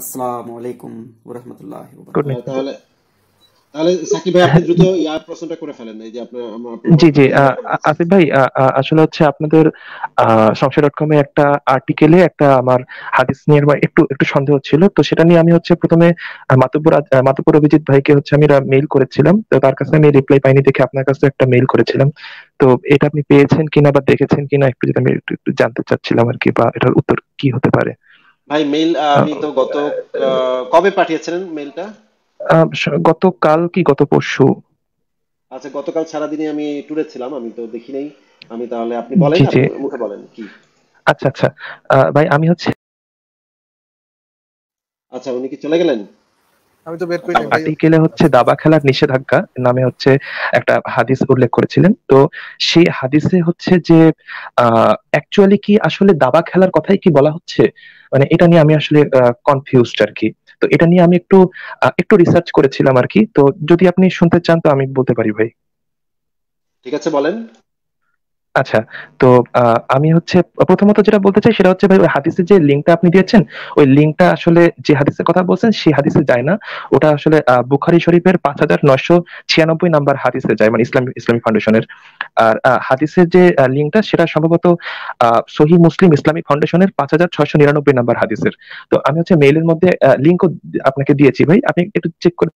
আসসালামু আলাইকুম ওয়া রাহমাতুল্লাহি ওয়া বারাকাতুহু তাহলে তাহলে সাকিব ভাই আপনি দ্রুত ইয়ার প্রশ্নটা করে ফেলেন এই যে আপনি জি জি আসিফ ভাই আসলে হচ্ছে আপনাদের সংশয় ডট কমে একটা আর্টিকেলে একটা আমার হাদিস নিয়ে একটু একটু সন্দেহ ছিল তো সেটা নিয়ে আমি হচ্ছে প্রথমে মাতুপুর মাতুপুর অভিজিৎ ভাইকে হচ্ছে আমি মেইল করেছিলাম তো তার কাছে আমি রিপ্লাই পাইনি দেখে আপনার কাছে একটা মেইল করেছিলাম তো এটা আপনি পেয়েছেন কিনা বা দেখেছেন কিনা একটু যদি আমি একটু জানতে চাচ্ছিলাম আর কি বা এটার উত্তর কি হতে পারে ভাই মেইল আমি তো গত কবে পাঠিয়েছিলেন মেইলটা গতকাল কি গত পরশু আচ্ছা গতকাল সারাদিনে আমি টুরে ছিলাম আমি তো দেখি নাই আমি তাহলে আপনি বলেন মুখে বলেন কি আচ্ছা আচ্ছা ভাই আমি হচ্ছে আচ্ছা উনি কি চলে গেলেন আমি তো বের করি আর্টিকেলে হচ্ছে দাবা খেলার নিষেধাজ্ঞা নামে হচ্ছে একটা হাদিস উল্লেখ করেছিলেন তো সেই হাদিসে হচ্ছে যে অ্যাকচুয়ালি কি আসলে দাবা খেলার কথাই কি বলা হচ্ছে মানে এটা নিয়ে আমি আসলে কনফিউজড আর কি তো এটা নিয়ে আমি একটু একটু রিসার্চ করেছিলাম আর কি তো যদি আপনি শুনতে চান তো আমি বলতে পারি ভাই ঠিক আছে বলেন আচ্ছা তো আমি হচ্ছে প্রথমত যেটা বলতে চাই সেটা হচ্ছে ভাই ওই হাদিসের যে লিঙ্কটা আপনি দিয়েছেন ওই লিঙ্কটা আসলে যে হাদিসের কথা বলছেন সেই হাদিসে যায় না ওটা আসলে বুখারি শরীফের পাঁচ হাজার নয়শো ছিয়ানব্বই নাম্বার হাদিসে যায় মানে ইসলাম ইসলামী ফাউন্ডেশনের আর হাদিসের যে লিঙ্কটা সেটা সম্ভবত সহি মুসলিম ইসলামিক ফাউন্ডেশনের পাঁচ হাজার ছয়শো নিরানব্বই নাম্বার হাদিসের তো আমি হচ্ছে মেইলের মধ্যে লিঙ্কও আপনাকে দিয়েছি ভাই আপনি একটু চেক করে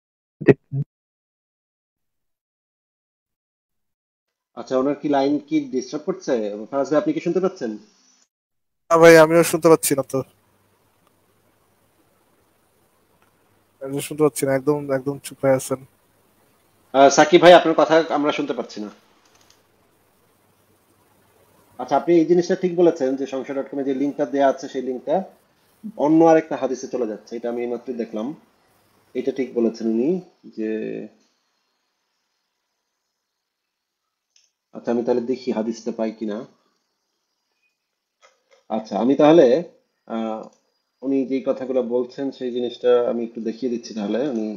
আচ্ছা ওনার কি লাইন কি ডিস্টার্ব করছে ফারাজ ভাই আপনি কি শুনতে পাচ্ছেন না ভাই আমিও শুনতে পাচ্ছি না তো আমি শুনতে পাচ্ছি না একদম একদম চুপ হয়ে আছেন সাকিব ভাই আপনার কথা আমরা শুনতে পাচ্ছি না আচ্ছা আপনি এই জিনিসটা ঠিক বলেছেন যে সংসার ডট কমে যে লিঙ্কটা দেওয়া আছে সেই লিঙ্কটা অন্য আরেকটা হাদিসে চলে যাচ্ছে এটা আমি এই দেখলাম এটা ঠিক বলেছেন উনি যে আচ্ছা আমি তাহলে দেখি হাদিসটা পাই কিনা আচ্ছা আমি তাহলে উনি যে কথাগুলো বলছেন সেই জিনিসটা আমি একটু দেখিয়ে দিচ্ছি তাহলে উনি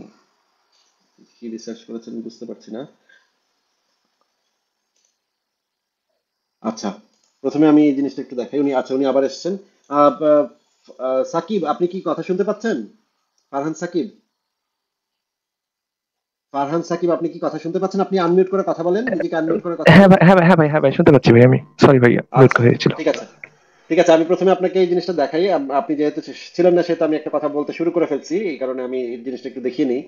কি রিসার্চ করেছেন বুঝতে পারছি না আচ্ছা প্রথমে আমি এই জিনিসটা একটু দেখাই উনি আচ্ছা উনি আবার এসছেন সাকিব আপনি কি কথা শুনতে পাচ্ছেন ফারহান সাকিব ফারহান সাকিব আপনি কি কথা শুনতে পাচ্ছেন আপনি আনমিউট করে কথা বলেন আনমিউট করে কথা হ্যাঁ, হ্যাঁ ভাই হ্যাঁ ভাই হ্যাঁ ভাই শুনতে পাচ্ছি ভাই আমি সরি ভাই মিউট আচ্ছা, করে ঠিক আছে ঠিক আছে আমি প্রথমে আপনাকে এই জিনিসটা দেখাই আপনি যেহেতু ছিলেন না আমি একটা কথা বলতে শুরু করে ফেলছি এই কারণে আমি এই জিনিসটা একটু দেখিয়ে নিই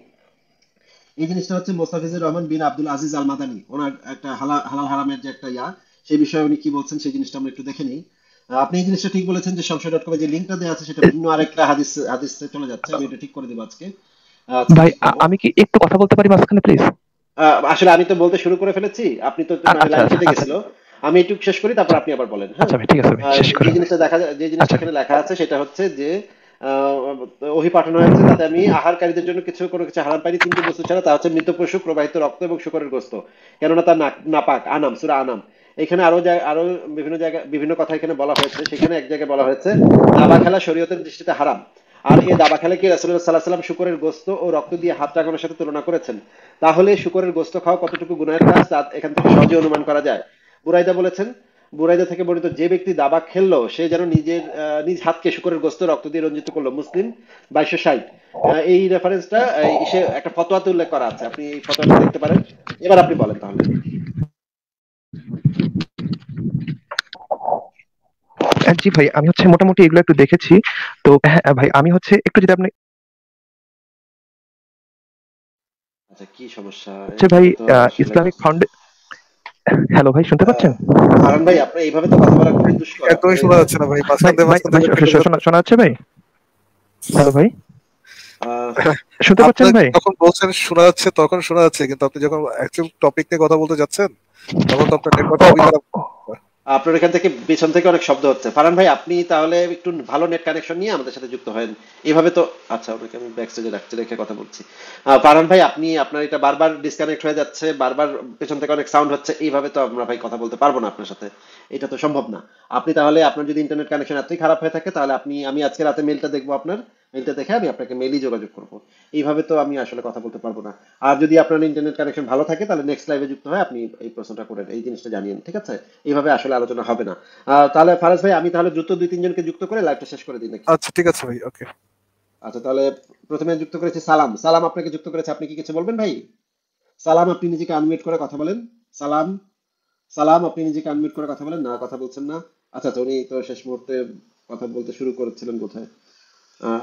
এই জিনিসটা হচ্ছে মোস্তাফিজুর রহমান বিন আব্দুল আজিজ আল মাদানি ওনার একটা হালাল হারামের যে একটা ইয়া সেই বিষয়ে উনি কি বলছেন সেই জিনিসটা আমরা একটু দেখে নিই আপনি এই জিনিসটা ঠিক বলেছেন যে সংসদ ডট কমে যে লিঙ্কটা দেওয়া আছে সেটা ভিন্ন আরেকটা হাদিস হাদিস চলে যাচ্ছে আমি এটা ঠিক করে দেবো আজকে আচ্ছা, ভাই আচ্ছা, আমি কি একটু কথা বলতে পারি মাঝখানে প্লিজ আসলে আমি তো বলতে শুরু করে ফেলেছি আপনি তো আচ্ছা, আমি একটু শেষ করি তারপর আপনি আবার বলেন হ্যাঁ? যে জিনিসটা দেখা যে জিনিসটা এখানে লেখা আছে সেটা হচ্ছে যে পাঠানো হয়েছে তাতে আমি আহারকারীদের জন্য কিছু কোনো কিছু হারাম পাইনি বস্তু ছাড়া তা হচ্ছে মৃত পশু প্রবাহিত রক্ত এবং শুকরের কেননা নাপাক আনাম সুরা আনাম এখানে আরো আরো বিভিন্ন জায়গায় বিভিন্ন কথা এখানে বলা হয়েছে সেখানে এক জায়গায় বলা হয়েছে দাবা খেলা শরীয়তের দৃষ্টিতে হারাম আর এ দাবা খেলাকে রাসুল্লাহ সাল্লাহ সাল্লাম শুকরের গোস্ত ও রক্ত দিয়ে হাত রাখানোর সাথে তুলনা করেছেন তাহলে শুকরের গোস্ত খাওয়া কতটুকু গুণের কাজ তা এখান থেকে সহজে অনুমান করা যায় বুরাইদা বলেছেন বুরাইদা থেকে বর্ণিত যে ব্যক্তি দাবা খেললো সে যেন নিজের নিজ হাতকে শুকরের গোস্ত রক্ত দিয়ে রঞ্জিত করলো মুসলিম বাইশশো ষাট এই রেফারেন্সটা একটা ফতোয়াতে উল্লেখ করা আছে আপনি এই ফতোয়াটা দেখতে পারেন এবার আপনি বলেন তাহলে জি ভাই আমি হচ্ছে মোটামুটি এগুলো একটু দেখেছি তো হ্যাঁ ভাই আমি হচ্ছে একটু যদি আপনি আচ্ছা কি সমস্যা ভাই ইসলামিক হ্যালো ভাই শুনতে পাচ্ছেন ভাই আপনি এইভাবে তো কথা বলা শোনা যাচ্ছে না ভাই মাঝখানে শোনা যাচ্ছে ভাই হ্যালো ভাই শুনতে পাচ্ছেন ভাই তখন বলছেন শোনা যাচ্ছে তখন শোনা যাচ্ছে কিন্তু আপনি যখন অ্যাকচুয়াল টপিক নিয়ে কথা বলতে যাচ্ছেন তখন তো আপনার নেটওয়ার্ক আপনার এখান থেকে পেছন থেকে অনেক শব্দ হচ্ছে ফারান ভাই আপনি তাহলে একটু ভালো নেট কানেকশন নিয়ে আমাদের সাথে যুক্ত হন এভাবে তো আচ্ছা ওটাকে আমি ব্যাক স্টেজে রাখছি রেখে কথা বলছি ফারান ভাই আপনি আপনার এটা বারবার ডিসকানেক্ট হয়ে যাচ্ছে বারবার পেছন থেকে অনেক সাউন্ড হচ্ছে এইভাবে তো আমরা ভাই কথা বলতে পারবো না আপনার সাথে এটা তো সম্ভব না আপনি তাহলে আপনার যদি ইন্টারনেট কানেকশন এতই খারাপ হয়ে থাকে তাহলে আপনি আমি আজকে রাতে মেলটা দেখবো আপনার এটা দেখে আমি আপনাকে মেইলি যোগাযোগ করব এইভাবে তো আমি আসলে কথা বলতে পারবো না আর যদি আপনার ইন্টারনেট কানেকশন ভালো থাকে তাহলে নেক্সট লাইভে যুক্ত হয় আপনি এই প্রশ্নটা করেন এই জিনিসটা জানিয়েন ঠিক আছে এইভাবে আসলে আলোচনা হবে না তাহলে ফারাজ ভাই আমি তাহলে দ্রুত দুই তিনজনকে যুক্ত করে লাইভটা শেষ করে দিই নাকি আচ্ছা ঠিক আছে ভাই ওকে আচ্ছা তাহলে প্রথমে যুক্ত করেছে সালাম সালাম আপনাকে যুক্ত করেছে আপনি কি কিছু বলবেন ভাই সালাম আপনি নিজেকে আনমিউট করে কথা বলেন সালাম সালাম আপনি নিজেকে আনমিউট করে কথা বলেন না কথা বলছেন না আচ্ছা তো উনি তো শেষ মুহূর্তে কথা বলতে শুরু করেছিলেন কোথায়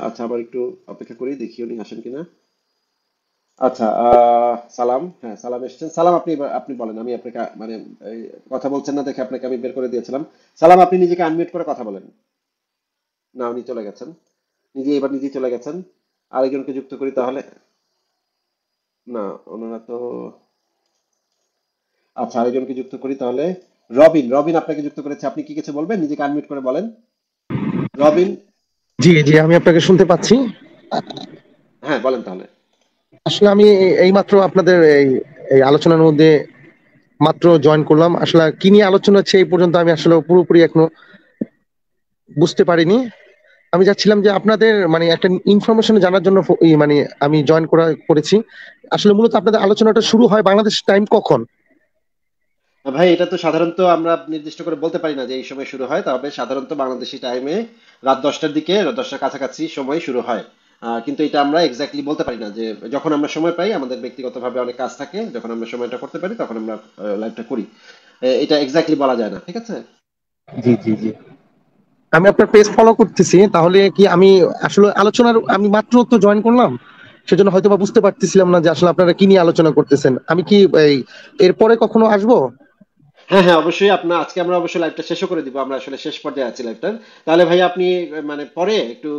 আচ্ছা আবার একটু অপেক্ষা করি দেখি উনি আসেন কিনা আচ্ছা সালাম হ্যাঁ সালাম এসছেন সালাম আপনি আপনি বলেন আমি আপনাকে মানে কথা বলছেন না দেখে আপনাকে আমি বের করে দিয়েছিলাম সালাম আপনি নিজেকে আনমিউট করে কথা বলেন না উনি চলে গেছেন নিজে এবার নিজেই চলে গেছেন আরেকজনকে যুক্ত করি তাহলে না ওনারা তো আচ্ছা আরেকজনকে যুক্ত করি তাহলে রবিন রবিন আপনাকে যুক্ত করেছে আপনি কি কিছু বলবেন নিজেকে আনমিউট করে বলেন রবিন জি জি আমি আপনাকে শুনতে পাচ্ছি হ্যাঁ বলেন তাহলে আসলে আমি এই মাত্র আপনাদের এই এই আলোচনার মধ্যে মাত্র জয়েন করলাম আসলে কি নিয়ে আলোচনা হচ্ছে এই পর্যন্ত আমি আসলে পুরোপুরি এখনো বুঝতে পারিনি আমি যাচ্ছিলাম যে আপনাদের মানে একটা ইনফরমেশন জানার জন্য মানে আমি জয়েন করা করেছি আসলে মূলত আপনাদের আলোচনাটা শুরু হয় বাংলাদেশ টাইম কখন ভাই এটা তো সাধারণত আমরা নির্দিষ্ট করে বলতে পারি না যে এই সময় শুরু হয় তবে সাধারণত বাংলাদেশি টাইমে রাত দশটার দিকে রাত দশটার কাছাকাছি সময় শুরু হয় কিন্তু এটা আমরা এক্স্যাক্টলি বলতে পারি না যে যখন আমরা সময় পাই আমাদের ব্যক্তিগতভাবে অনেক কাজ থাকে যখন আমরা সময়টা করতে পারি তখন আমরা লাইভটা করি এটা এক্স্যাক্টলি বলা যায় না ঠিক আছে জি জি জি আমি আপনার পেজ ফলো করতেছি তাহলে কি আমি আসলে আলোচনার আমি মাত্র তো জয়েন করলাম সেজন্য হয়তো বা বুঝতে পারতেছিলাম না যে আসলে আপনারা কি নিয়ে আলোচনা করতেছেন আমি কি এরপরে কখনো আসবো হ্যাঁ হ্যাঁ অবশ্যই আপনার আজকে আমরা অবশ্যই লাইভটা শেষও করে দিব আমরা আসলে শেষ পর্যায়ে আছি লাইভটার তাহলে ভাই আপনি মানে পরে একটু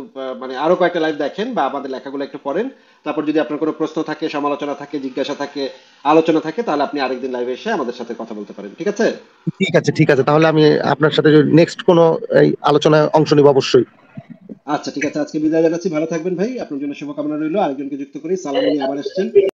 মানে আরো কয়েকটা লাইভ দেখেন বা আমাদের লেখাগুলো একটু পড়েন তারপর যদি আপনার কোনো প্রশ্ন থাকে সমালোচনা থাকে জিজ্ঞাসা থাকে আলোচনা থাকে তাহলে আপনি আরেকদিন লাইভে এসে আমাদের সাথে কথা বলতে পারেন ঠিক আছে ঠিক আছে ঠিক আছে তাহলে আমি আপনার সাথে নেক্সট কোন এই আলোচনায় অংশ নিব অবশ্যই আচ্ছা ঠিক আছে আজকে বিদায় জানাচ্ছি ভালো থাকবেন ভাই আপনার জন্য শুভকামনা রইল আরেকজনকে যুক্ত করি সালাম আলী আবার আসছেন